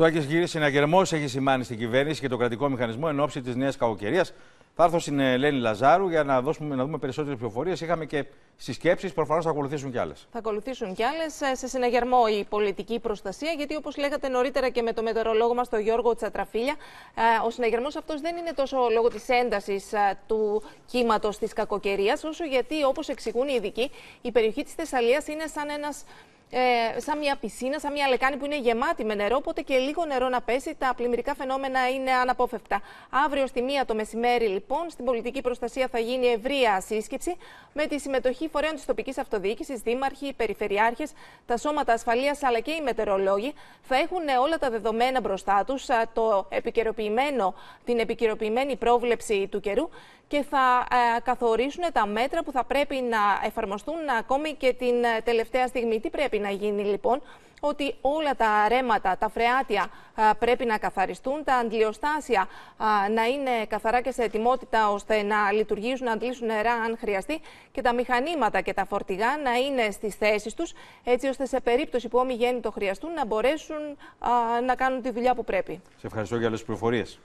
Το έχει γυρίσει ένα έχει σημάνει στην κυβέρνηση και το κρατικό μηχανισμό εν ώψη της νέας κακοκαιρίας. Θα έρθω στην ε, Ελένη Λαζάρου για να, δώσουμε, να δούμε περισσότερες πληροφορίες. Είχαμε και συσκέψει, προφανώς θα ακολουθήσουν κι άλλες. Θα ακολουθήσουν κι άλλες. Ε, σε συναγερμό η πολιτική προστασία, γιατί όπως λέγατε νωρίτερα και με το μετεωρολόγο μας τον Γιώργο Τσατραφίλια, ε, ο συναγερμός αυτός δεν είναι τόσο λόγω της έντασης του κύματος της κακοκαιρίας, όσο γιατί όπως εξηγούν οι ειδικοί, η περιοχή της Θεσσαλίας είναι σαν ένας ε, σαν μια πισίνα, σαν μια λεκάνη που είναι γεμάτη με νερό, οπότε και λίγο νερό να πέσει, τα πλημμυρικά φαινόμενα είναι αναπόφευκτα. Αύριο στη μία το μεσημέρι, λοιπόν, στην πολιτική προστασία θα γίνει ευρεία σύσκεψη με τη συμμετοχή φορέων της τοπικής αυτοδιοίκησης, δήμαρχοι, περιφερειάρχες, τα σώματα ασφαλείας αλλά και οι μετερολόγοι. Θα έχουν όλα τα δεδομένα μπροστά τους, το επικαιροποιημένο, την επικαιροποιημένη πρόβλεψη του καιρού και θα καθορίσουν τα μέτρα που θα πρέπει να εφαρμοστούν ακόμη και την ε, τελευταία στιγμή. Τι πρέπει να γίνει λοιπόν ότι όλα τα ρέματα, τα φρεάτια πρέπει να καθαριστούν, τα αντιλιοστάσια να είναι καθαρά και σε ετοιμότητα ώστε να λειτουργήσουν, να αντλήσουν νερά αν χρειαστεί και τα μηχανήματα και τα φορτηγά να είναι στις θέσεις τους έτσι ώστε σε περίπτωση που όμοι το χρειαστούν να μπορέσουν να κάνουν τη δουλειά που πρέπει. Σε ευχαριστώ για όλες τις πληροφορίες.